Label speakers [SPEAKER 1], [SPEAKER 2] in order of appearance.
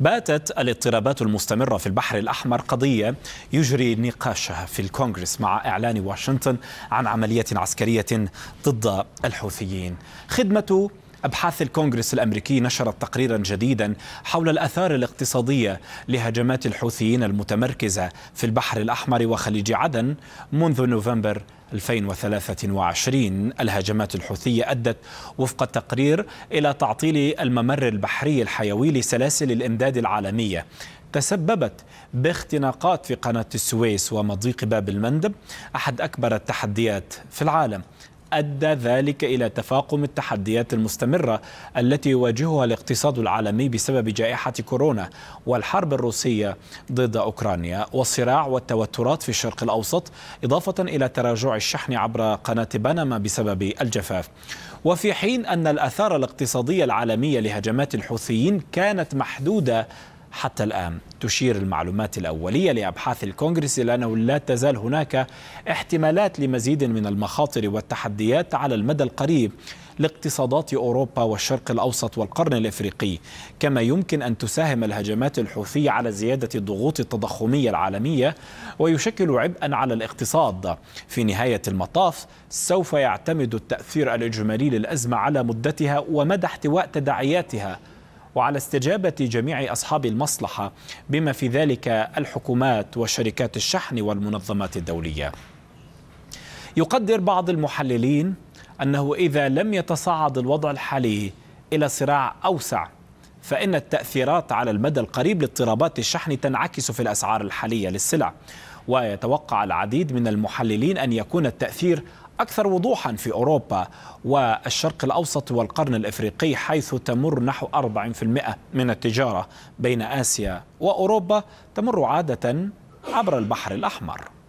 [SPEAKER 1] باتت الاضطرابات المستمرة في البحر الأحمر قضية يجري نقاشها في الكونغرس مع إعلان واشنطن عن عملية عسكرية ضد الحوثيين خدمة أبحاث الكونغرس الأمريكي نشرت تقريرا جديدا حول الأثار الاقتصادية لهجمات الحوثيين المتمركزة في البحر الأحمر وخليج عدن منذ نوفمبر 2023 الهجمات الحوثية أدت وفق التقرير إلى تعطيل الممر البحري الحيوي لسلاسل الإمداد العالمية تسببت باختناقات في قناة السويس ومضيق باب المندب أحد أكبر التحديات في العالم أدى ذلك إلى تفاقم التحديات المستمرة التي يواجهها الاقتصاد العالمي بسبب جائحة كورونا والحرب الروسية ضد أوكرانيا والصراع والتوترات في الشرق الأوسط إضافة إلى تراجع الشحن عبر قناة بنما بسبب الجفاف وفي حين أن الأثار الاقتصادية العالمية لهجمات الحوثيين كانت محدودة حتى الآن تشير المعلومات الأولية لأبحاث الكونغرس إلى أنه لا تزال هناك احتمالات لمزيد من المخاطر والتحديات على المدى القريب لاقتصادات أوروبا والشرق الأوسط والقرن الإفريقي كما يمكن أن تساهم الهجمات الحوثية على زيادة الضغوط التضخمية العالمية ويشكل عبئا على الاقتصاد في نهاية المطاف سوف يعتمد التأثير الإجمالي للأزمة على مدتها ومدى احتواء تداعياتها وعلى استجابة جميع أصحاب المصلحة بما في ذلك الحكومات وشركات الشحن والمنظمات الدولية يقدر بعض المحللين أنه إذا لم يتصاعد الوضع الحالي إلى صراع أوسع فإن التأثيرات على المدى القريب لاضطرابات الشحن تنعكس في الأسعار الحالية للسلع ويتوقع العديد من المحللين أن يكون التأثير أكثر وضوحا في أوروبا والشرق الأوسط والقرن الإفريقي حيث تمر نحو 40% من التجارة بين آسيا وأوروبا تمر عادة عبر البحر الأحمر